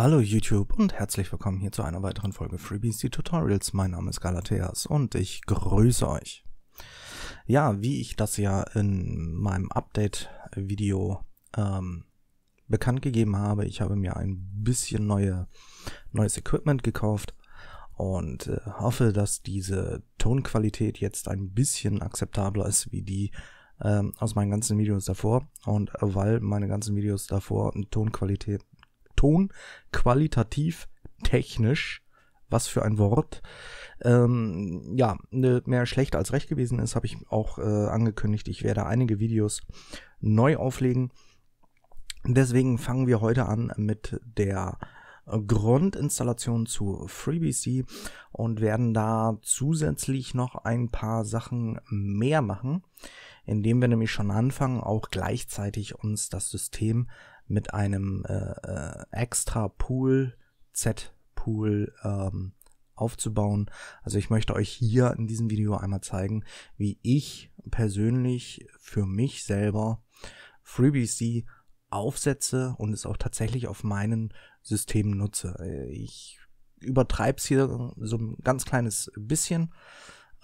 Hallo YouTube und herzlich willkommen hier zu einer weiteren Folge Freebies, die Tutorials. Mein Name ist Galateas und ich grüße euch. Ja, wie ich das ja in meinem Update-Video ähm, bekannt gegeben habe, ich habe mir ein bisschen neue, neues Equipment gekauft und äh, hoffe, dass diese Tonqualität jetzt ein bisschen akzeptabler ist wie die ähm, aus meinen ganzen Videos davor. Und weil meine ganzen Videos davor Tonqualität Ton, qualitativ, technisch, was für ein Wort, ähm, ja, ne, mehr schlecht als recht gewesen ist, habe ich auch äh, angekündigt. Ich werde einige Videos neu auflegen. Deswegen fangen wir heute an mit der Grundinstallation zu FreeBC und werden da zusätzlich noch ein paar Sachen mehr machen, indem wir nämlich schon anfangen, auch gleichzeitig uns das System mit einem äh, äh, extra Pool, Z-Pool, ähm, aufzubauen. Also ich möchte euch hier in diesem Video einmal zeigen, wie ich persönlich für mich selber FreeBC aufsetze und es auch tatsächlich auf meinen Systemen nutze. Ich übertreibe es hier so ein ganz kleines bisschen.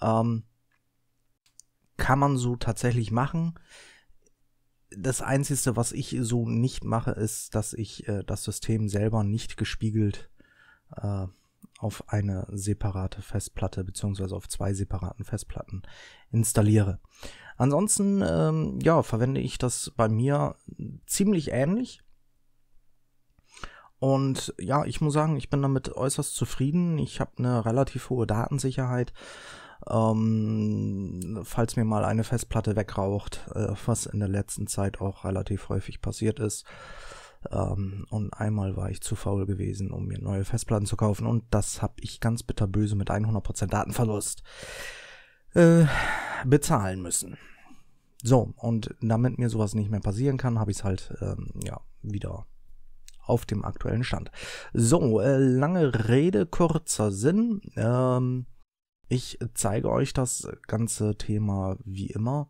Ähm, kann man so tatsächlich machen das Einzige, was ich so nicht mache, ist, dass ich äh, das System selber nicht gespiegelt äh, auf eine separate Festplatte bzw. auf zwei separaten Festplatten installiere. Ansonsten, ähm, ja, verwende ich das bei mir ziemlich ähnlich. Und ja, ich muss sagen, ich bin damit äußerst zufrieden. Ich habe eine relativ hohe Datensicherheit ähm, falls mir mal eine Festplatte wegraucht, äh, was in der letzten Zeit auch relativ häufig passiert ist. Ähm, und einmal war ich zu faul gewesen, um mir neue Festplatten zu kaufen und das habe ich ganz bitterböse mit 100% Datenverlust äh, bezahlen müssen. So, und damit mir sowas nicht mehr passieren kann, habe ich es halt ähm, ja, wieder auf dem aktuellen Stand. So, äh, lange Rede, kurzer Sinn. Ähm, ich zeige euch das ganze Thema wie immer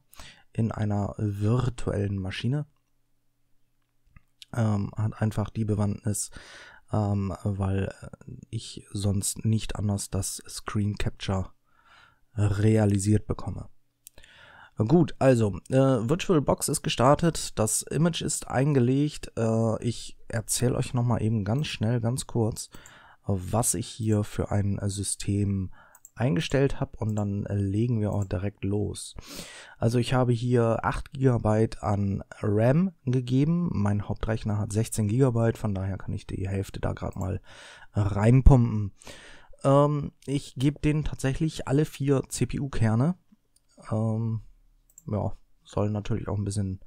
in einer virtuellen Maschine. Ähm, hat einfach die Bewandtnis, ähm, weil ich sonst nicht anders das Screen Capture realisiert bekomme. Gut, also äh, VirtualBox ist gestartet, das Image ist eingelegt. Äh, ich erzähle euch nochmal eben ganz schnell, ganz kurz, was ich hier für ein System äh, eingestellt habe und dann äh, legen wir auch direkt los. Also ich habe hier 8 GB an RAM gegeben. Mein Hauptrechner hat 16 GB, von daher kann ich die Hälfte da gerade mal äh, reinpumpen. Ähm, ich gebe denen tatsächlich alle vier CPU-Kerne. Ähm, ja, soll natürlich auch ein bisschen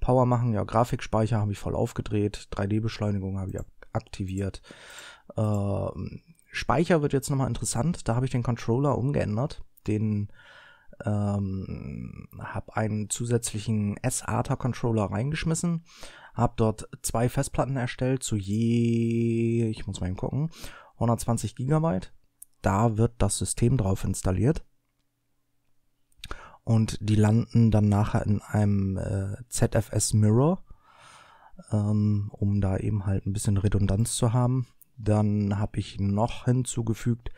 Power machen. Ja, Grafikspeicher habe ich voll aufgedreht, 3D-Beschleunigung habe ich aktiviert. Ähm, Speicher wird jetzt nochmal interessant. Da habe ich den Controller umgeändert. Den ähm, habe einen zusätzlichen S-ATA-Controller reingeschmissen, habe dort zwei Festplatten erstellt zu je, ich muss mal eben gucken, 120 Gigabyte. Da wird das System drauf installiert. Und die landen dann nachher in einem äh, ZFS Mirror, ähm, um da eben halt ein bisschen Redundanz zu haben. Dann habe ich noch hinzugefügt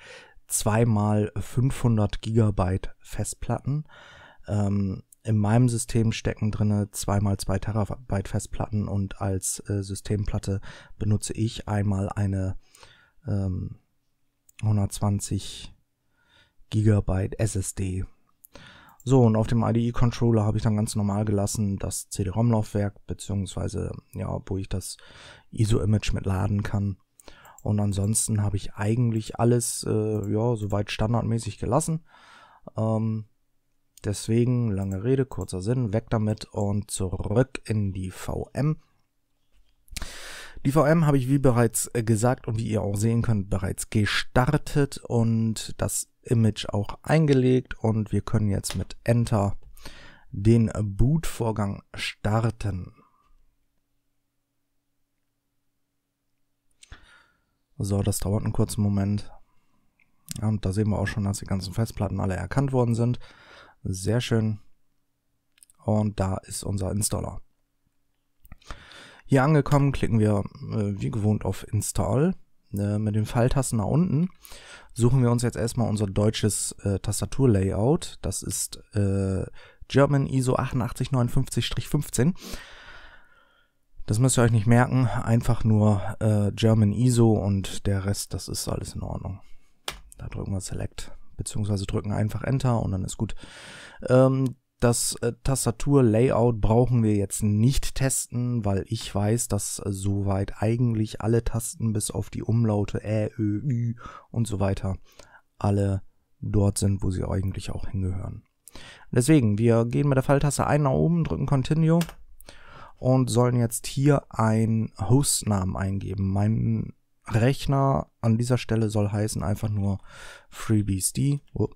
zweimal 500 Gigabyte Festplatten. Ähm, in meinem System stecken drinne zweimal 2 Terabyte Festplatten und als äh, Systemplatte benutze ich einmal eine ähm, 120 Gigabyte SSD. So, und auf dem IDE-Controller habe ich dann ganz normal gelassen das CD-ROM-Laufwerk, beziehungsweise, ja, wo ich das ISO-Image mit laden kann. Und ansonsten habe ich eigentlich alles, äh, ja, soweit standardmäßig gelassen. Ähm, deswegen, lange Rede, kurzer Sinn, weg damit und zurück in die VM. Die VM habe ich wie bereits äh, gesagt und wie ihr auch sehen könnt bereits gestartet und das Image auch eingelegt und wir können jetzt mit Enter den Bootvorgang starten. So, das dauert einen kurzen Moment. Und da sehen wir auch schon, dass die ganzen Festplatten alle erkannt worden sind. Sehr schön. Und da ist unser Installer. Hier angekommen klicken wir äh, wie gewohnt auf Install. Äh, mit den Pfeiltasten nach unten suchen wir uns jetzt erstmal unser deutsches äh, Tastaturlayout. Das ist äh, German ISO 8859-15. Das müsst ihr euch nicht merken, einfach nur äh, German ISO und der Rest, das ist alles in Ordnung. Da drücken wir Select, beziehungsweise drücken einfach Enter und dann ist gut. Ähm, das äh, Tastatur-Layout brauchen wir jetzt nicht testen, weil ich weiß, dass äh, soweit eigentlich alle Tasten bis auf die Umlaute Ä, Ö, Ü und so weiter alle dort sind, wo sie eigentlich auch hingehören. Deswegen, wir gehen mit der Falltaste ein nach oben, drücken Continue und sollen jetzt hier einen Hostnamen eingeben. Mein Rechner an dieser Stelle soll heißen einfach nur FreeBSD, oh,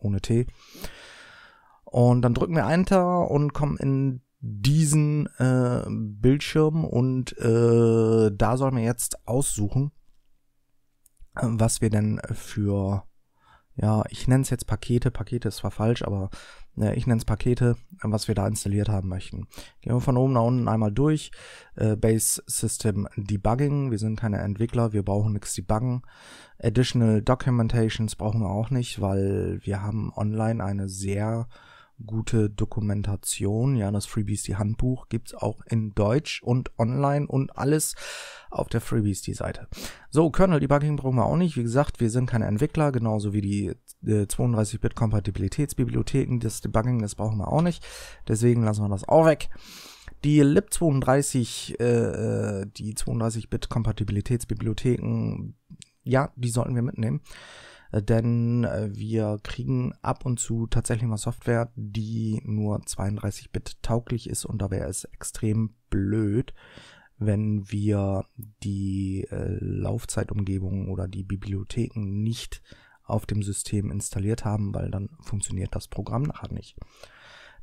ohne T. Und dann drücken wir Enter und kommen in diesen äh, Bildschirm und äh, da sollen wir jetzt aussuchen, äh, was wir denn für ja, ich nenne es jetzt Pakete, Pakete ist zwar falsch, aber äh, ich nenne es Pakete, was wir da installiert haben möchten. Gehen wir von oben nach unten einmal durch. Äh, Base System Debugging, wir sind keine Entwickler, wir brauchen nichts debuggen. Additional Documentations brauchen wir auch nicht, weil wir haben online eine sehr gute Dokumentation. Ja, das FreeBSD Handbuch gibt's auch in Deutsch und online und alles auf der FreeBSD-Seite. So, Kernel Debugging brauchen wir auch nicht. Wie gesagt, wir sind keine Entwickler, genauso wie die äh, 32-Bit-Kompatibilitätsbibliotheken. Das Debugging, das brauchen wir auch nicht. Deswegen lassen wir das auch weg. Die LIB32, äh, äh, die 32-Bit-Kompatibilitätsbibliotheken, ja, die sollten wir mitnehmen. Äh, denn äh, wir kriegen ab und zu tatsächlich mal Software, die nur 32-Bit tauglich ist und da wäre es extrem blöd, wenn wir die äh, Laufzeitumgebung oder die Bibliotheken nicht auf dem System installiert haben, weil dann funktioniert das Programm nachher nicht.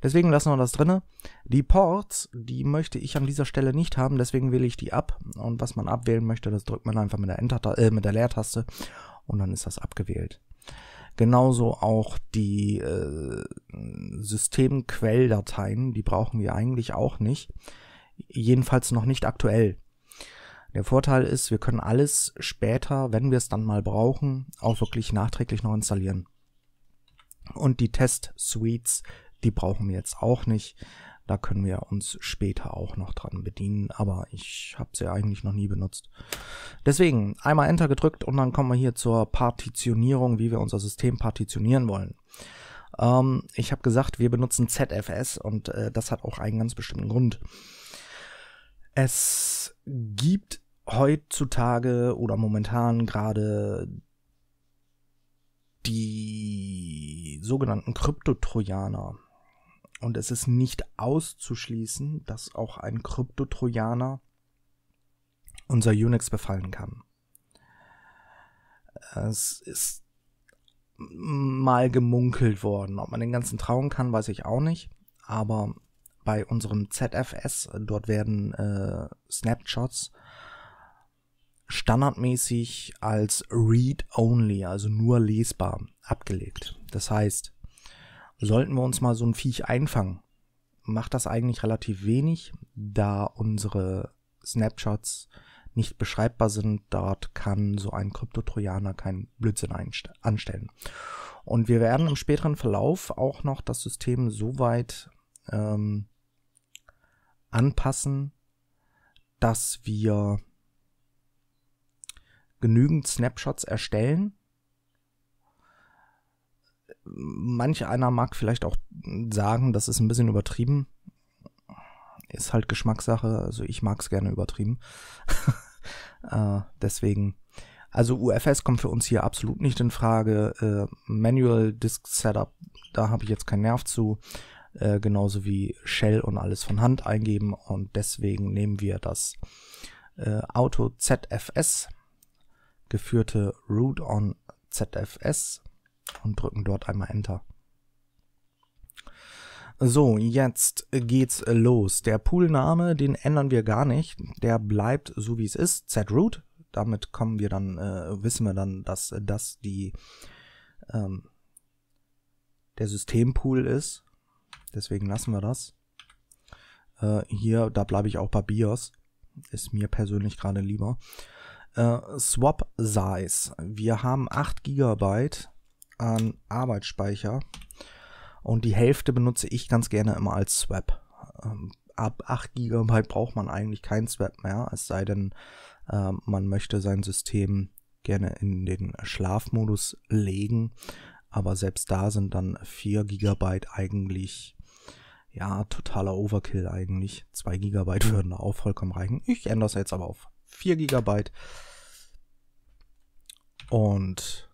Deswegen lassen wir das drinne. Die Ports, die möchte ich an dieser Stelle nicht haben, deswegen wähle ich die ab. Und was man abwählen möchte, das drückt man einfach mit der, Enter äh, mit der Leertaste und dann ist das abgewählt. Genauso auch die äh, Systemquelldateien, die brauchen wir eigentlich auch nicht. Jedenfalls noch nicht aktuell. Der Vorteil ist, wir können alles später, wenn wir es dann mal brauchen, auch wirklich nachträglich noch installieren. Und die Test-Suites, die brauchen wir jetzt auch nicht. Da können wir uns später auch noch dran bedienen, aber ich habe sie ja eigentlich noch nie benutzt. Deswegen einmal Enter gedrückt und dann kommen wir hier zur Partitionierung, wie wir unser System partitionieren wollen. Ähm, ich habe gesagt, wir benutzen ZFS und äh, das hat auch einen ganz bestimmten Grund. Es gibt heutzutage oder momentan gerade die sogenannten Kryptotrojaner. Und es ist nicht auszuschließen, dass auch ein Kryptotrojaner unser Unix befallen kann. Es ist mal gemunkelt worden. Ob man den ganzen trauen kann, weiß ich auch nicht. Aber bei unserem ZFS, dort werden äh, Snapshots standardmäßig als Read-Only, also nur lesbar, abgelegt. Das heißt, sollten wir uns mal so ein Viech einfangen, macht das eigentlich relativ wenig, da unsere Snapshots nicht beschreibbar sind. Dort kann so ein Kryptotrojaner keinen Blödsinn anstellen. Und wir werden im späteren Verlauf auch noch das System so weit ähm, anpassen, dass wir genügend Snapshots erstellen, manch einer mag vielleicht auch sagen, das ist ein bisschen übertrieben. Ist halt Geschmackssache, also ich mag es gerne übertrieben. äh, deswegen, also UFS kommt für uns hier absolut nicht in Frage. Äh, Manual Disk Setup, da habe ich jetzt keinen Nerv zu. Äh, genauso wie Shell und alles von Hand eingeben und deswegen nehmen wir das äh, Auto ZFS geführte Root on ZFS und drücken dort einmal Enter. So, jetzt geht's los. Der Poolname, den ändern wir gar nicht. Der bleibt so wie es ist, ZRoot. Damit kommen wir dann, äh, wissen wir dann, dass das die ähm, der Systempool ist. Deswegen lassen wir das. Äh, hier, da bleibe ich auch bei BIOS. Ist mir persönlich gerade lieber. Äh, Swap Size. Wir haben 8 GB an Arbeitsspeicher. Und die Hälfte benutze ich ganz gerne immer als Swap. Ähm, ab 8 GB braucht man eigentlich keinen Swap mehr, es sei denn, ähm, man möchte sein System gerne in den Schlafmodus legen. Aber selbst da sind dann 4 GB eigentlich, ja, totaler Overkill eigentlich. 2 GB würden da auch vollkommen reichen. Ich ändere es jetzt aber auf 4 GB. Und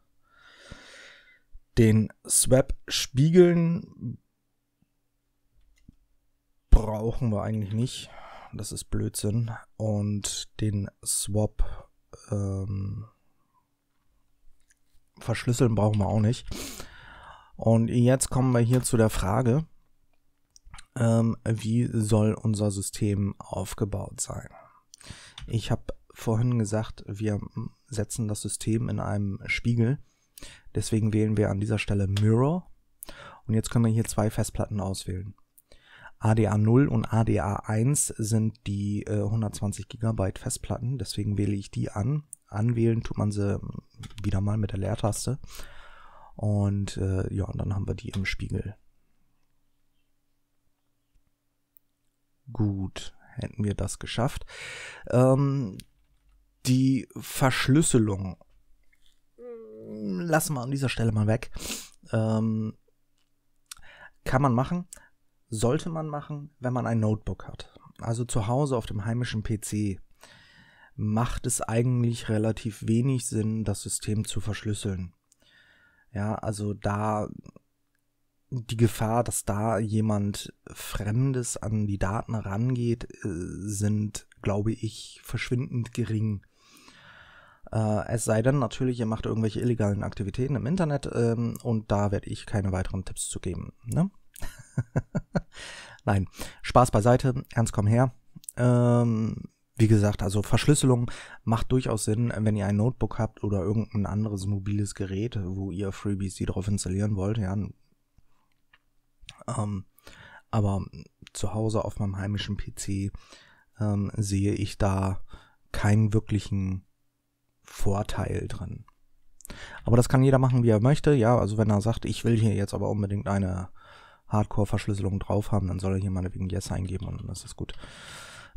den Swap spiegeln brauchen wir eigentlich nicht. Das ist Blödsinn. Und den Swap ähm, verschlüsseln brauchen wir auch nicht. Und jetzt kommen wir hier zu der Frage, ähm, wie soll unser System aufgebaut sein? Ich habe vorhin gesagt, wir setzen das System in einem Spiegel. Deswegen wählen wir an dieser Stelle Mirror. Und jetzt können wir hier zwei Festplatten auswählen. ADA 0 und ADA 1 sind die äh, 120 GB Festplatten, deswegen wähle ich die an. Anwählen tut man sie hm, wieder mal mit der Leertaste. Und äh, ja, und dann haben wir die im Spiegel. Gut, hätten wir das geschafft. Ähm, die Verschlüsselung lassen wir an dieser Stelle mal weg. Ähm, kann man machen, sollte man machen, wenn man ein Notebook hat. Also zu Hause auf dem heimischen PC macht es eigentlich relativ wenig Sinn, das System zu verschlüsseln. Ja, also da die Gefahr, dass da jemand Fremdes an die Daten rangeht, äh, sind, glaube ich, verschwindend gering. Äh, es sei denn natürlich, ihr macht irgendwelche illegalen Aktivitäten im Internet ähm, und da werde ich keine weiteren Tipps zu geben. Ne? Nein, Spaß beiseite, ernst komm her. Ähm, wie gesagt, also Verschlüsselung macht durchaus Sinn, wenn ihr ein Notebook habt oder irgendein anderes mobiles Gerät, wo ihr FreeBSD drauf installieren wollt, ja. Ähm, aber zu Hause auf meinem heimischen PC ähm, sehe ich da keinen wirklichen Vorteil drin. Aber das kann jeder machen, wie er möchte. Ja, also wenn er sagt, ich will hier jetzt aber unbedingt eine Hardcore-Verschlüsselung drauf haben, dann soll er hier meinetwegen Yes eingeben und dann ist das gut.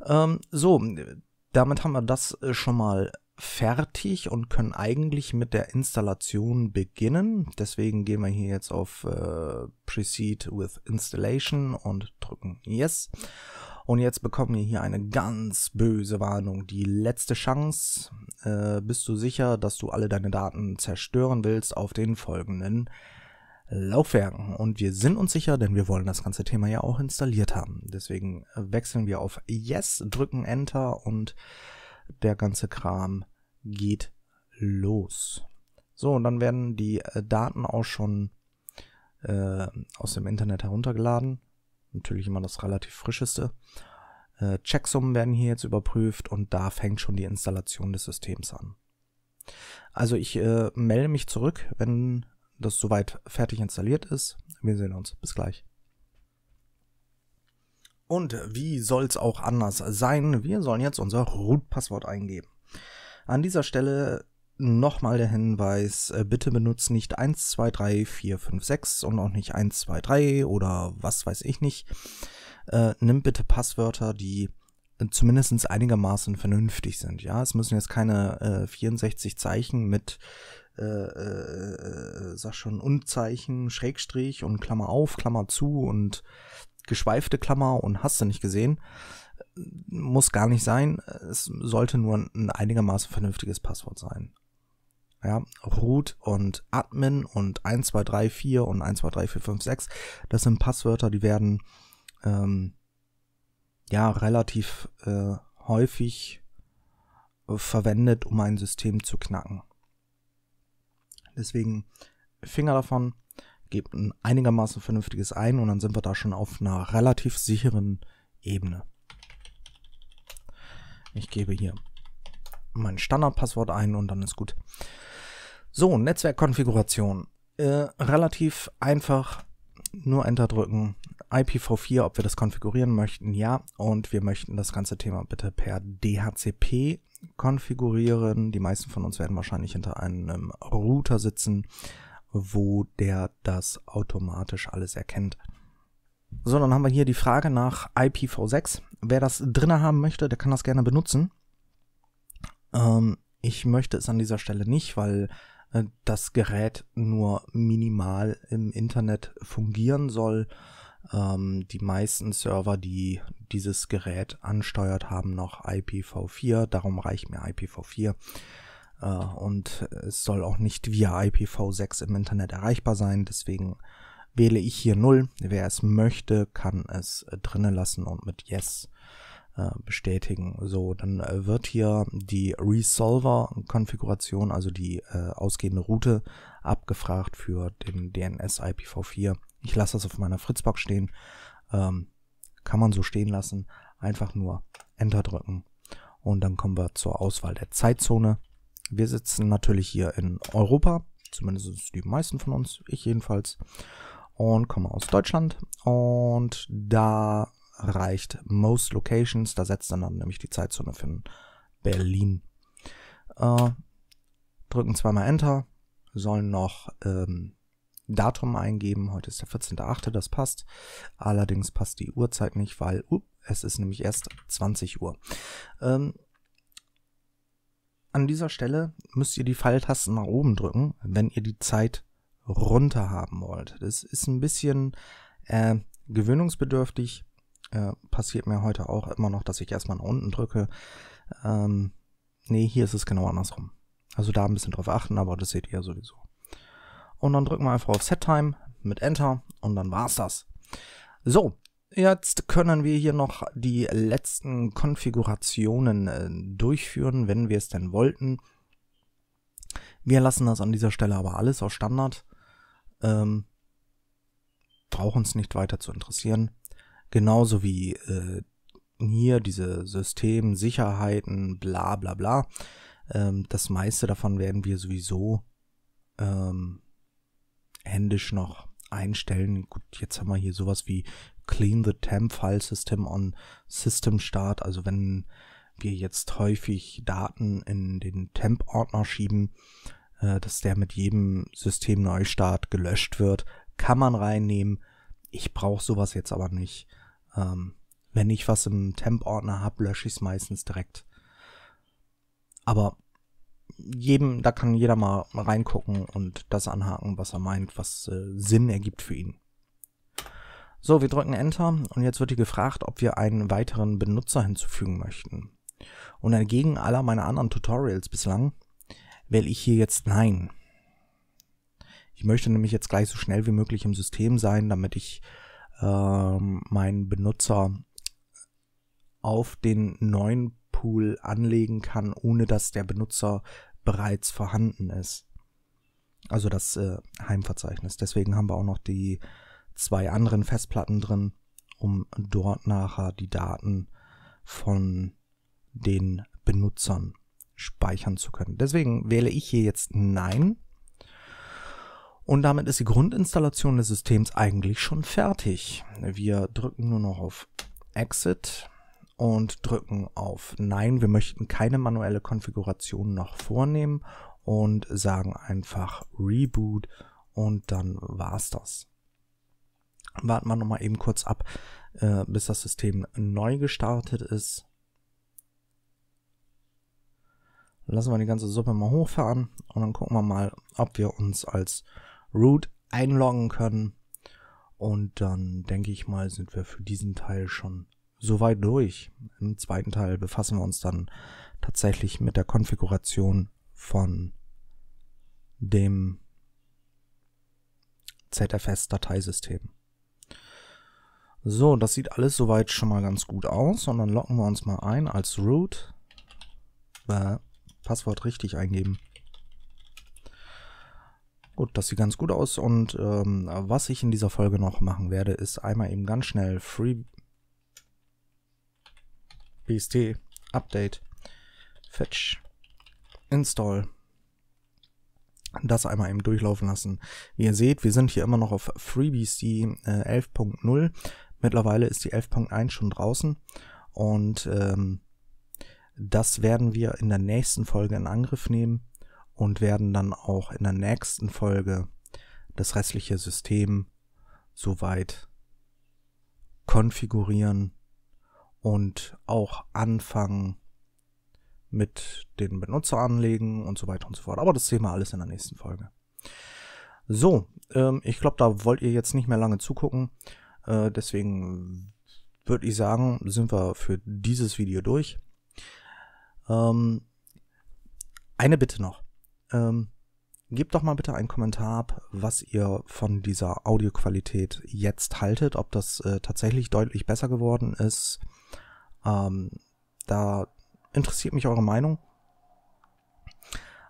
Ähm, so, damit haben wir das äh, schon mal fertig und können eigentlich mit der Installation beginnen. Deswegen gehen wir hier jetzt auf äh, Proceed with Installation und drücken Yes. Und jetzt bekommen wir hier eine ganz böse Warnung. Die letzte Chance äh, bist du sicher, dass du alle deine Daten zerstören willst auf den folgenden Laufwerken. Und wir sind uns sicher, denn wir wollen das ganze Thema ja auch installiert haben. Deswegen wechseln wir auf Yes, drücken Enter und der ganze Kram geht los. So, und dann werden die äh, Daten auch schon äh, aus dem Internet heruntergeladen. Natürlich immer das relativ frischeste. Äh, Checksummen werden hier jetzt überprüft und da fängt schon die Installation des Systems an. Also ich äh, melde mich zurück, wenn das soweit fertig installiert ist. Wir sehen uns. Bis gleich. Und wie soll's auch anders sein? Wir sollen jetzt unser Root-Passwort eingeben. An dieser Stelle nochmal der Hinweis, äh, bitte benutzt nicht 123456 und auch nicht 123 oder was weiß ich nicht äh, nimm bitte Passwörter, die äh, zumindest einigermaßen vernünftig sind. Ja, es müssen jetzt keine äh, 64 Zeichen mit äh, äh, äh, sag schon, Unzeichen, Schrägstrich und Klammer auf, Klammer zu und geschweifte Klammer und hast du nicht gesehen. Muss gar nicht sein. Es sollte nur ein einigermaßen vernünftiges Passwort sein. Ja, root und admin und 1234 und 123456, das sind Passwörter, die werden ähm, ja relativ äh, häufig verwendet, um ein System zu knacken. Deswegen Finger davon, gebt ein einigermaßen vernünftiges ein und dann sind wir da schon auf einer relativ sicheren Ebene. Ich gebe hier mein Standardpasswort ein und dann ist gut. So, Netzwerkkonfiguration. Äh, relativ einfach nur Enter drücken. IPv4, ob wir das konfigurieren möchten, ja. Und wir möchten das ganze Thema bitte per DHCP konfigurieren. Die meisten von uns werden wahrscheinlich hinter einem Router sitzen, wo der das automatisch alles erkennt. So, dann haben wir hier die Frage nach IPv6. Wer das drinne haben möchte, der kann das gerne benutzen. Ähm, ich möchte es an dieser Stelle nicht, weil äh, das Gerät nur minimal im Internet fungieren soll. Ähm, die meisten Server, die dieses Gerät ansteuert, haben noch IPv4, darum reicht mir IPv4. Äh, und es soll auch nicht via IPv6 im Internet erreichbar sein, deswegen wähle ich hier 0. Wer es möchte, kann es drinnen lassen und mit Yes äh, äh, bestätigen. So, dann äh, wird hier die Resolver-Konfiguration, also die äh, ausgehende Route, abgefragt für den DNS IPv4. Ich lasse das auf meiner Fritzbox stehen. Ähm, kann man so stehen lassen. Einfach nur Enter drücken und dann kommen wir zur Auswahl der Zeitzone. Wir sitzen natürlich hier in Europa, zumindest die meisten von uns, ich jedenfalls, und komme aus Deutschland. Und da reicht Most Locations. Da setzt dann, dann nämlich die Zeitzone für Berlin. Äh, drücken zweimal Enter, sollen noch ähm, Datum eingeben. Heute ist der 14.8., das passt. Allerdings passt die Uhrzeit nicht, weil uh, es ist nämlich erst 20 Uhr. Ähm, an dieser Stelle müsst ihr die Pfeiltasten nach oben drücken, wenn ihr die Zeit runter haben wollt. Das ist ein bisschen äh, gewöhnungsbedürftig. Äh, passiert mir heute auch immer noch, dass ich erstmal nach unten drücke. Ähm, nee, hier ist es genau andersrum. Also da ein bisschen drauf achten, aber das seht ihr ja sowieso. Und dann drücken wir einfach auf Set Time mit Enter und dann war's das. So, Jetzt können wir hier noch die letzten Konfigurationen äh, durchführen, wenn wir es denn wollten. Wir lassen das an dieser Stelle aber alles auf Standard. Ähm, braucht uns nicht weiter zu interessieren genauso wie äh, hier diese Systemsicherheiten, bla bla bla. Ähm, das meiste davon werden wir sowieso ähm, händisch noch einstellen. Gut, jetzt haben wir hier sowas wie Clean the Temp File System on System Start. Also wenn wir jetzt häufig Daten in den Temp-Ordner schieben, äh, dass der mit jedem Systemneustart gelöscht wird, kann man reinnehmen ich brauche sowas jetzt aber nicht. Ähm, wenn ich was im Temp-Ordner habe, lösche ich es meistens direkt. Aber jedem, da kann jeder mal reingucken und das anhaken, was er meint, was äh, Sinn ergibt für ihn. So, wir drücken Enter und jetzt wird hier gefragt, ob wir einen weiteren Benutzer hinzufügen möchten. Und entgegen aller meiner anderen Tutorials bislang wähle ich hier jetzt Nein. Ich möchte nämlich jetzt gleich so schnell wie möglich im System sein, damit ich äh, meinen Benutzer auf den neuen Pool anlegen kann, ohne dass der Benutzer bereits vorhanden ist. Also das äh, Heimverzeichnis. Deswegen haben wir auch noch die zwei anderen Festplatten drin, um dort nachher die Daten von den Benutzern speichern zu können. Deswegen wähle ich hier jetzt Nein und damit ist die Grundinstallation des Systems eigentlich schon fertig. Wir drücken nur noch auf Exit und drücken auf Nein. Wir möchten keine manuelle Konfiguration noch vornehmen und sagen einfach Reboot und dann war's das. Warten wir nochmal eben kurz ab, äh, bis das System neu gestartet ist. Lassen wir die ganze Suppe mal hochfahren und dann gucken wir mal, ob wir uns als Root einloggen können. Und dann denke ich mal, sind wir für diesen Teil schon soweit durch. Im zweiten Teil befassen wir uns dann tatsächlich mit der Konfiguration von dem ZFS-Dateisystem. So, das sieht alles soweit schon mal ganz gut aus. Und dann locken wir uns mal ein als root. Äh, Passwort richtig eingeben. Gut, das sieht ganz gut aus und ähm, was ich in dieser Folge noch machen werde, ist einmal eben ganz schnell FreeBSD Update Fetch Install das einmal eben durchlaufen lassen. Wie ihr seht, wir sind hier immer noch auf FreeBSD äh, 11.0. Mittlerweile ist die 11.1 schon draußen und ähm, das werden wir in der nächsten Folge in Angriff nehmen und werden dann auch in der nächsten Folge das restliche System soweit konfigurieren und auch anfangen mit den Benutzer anlegen und so weiter und so fort. Aber das sehen wir alles in der nächsten Folge. So, ähm, ich glaube, da wollt ihr jetzt nicht mehr lange zugucken. Äh, deswegen würde ich sagen, sind wir für dieses Video durch. Ähm, eine Bitte noch. Ähm, gebt doch mal bitte einen Kommentar ab, was ihr von dieser Audioqualität jetzt haltet, ob das äh, tatsächlich deutlich besser geworden ist. Ähm, da interessiert mich eure Meinung.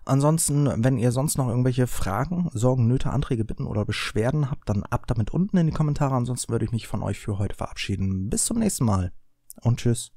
Ansonsten, wenn ihr sonst noch irgendwelche Fragen, Sorgen, Nöte, Anträge, Bitten oder Beschwerden habt, dann ab damit unten in die Kommentare. Ansonsten würde ich mich von euch für heute verabschieden. Bis zum nächsten Mal und tschüss.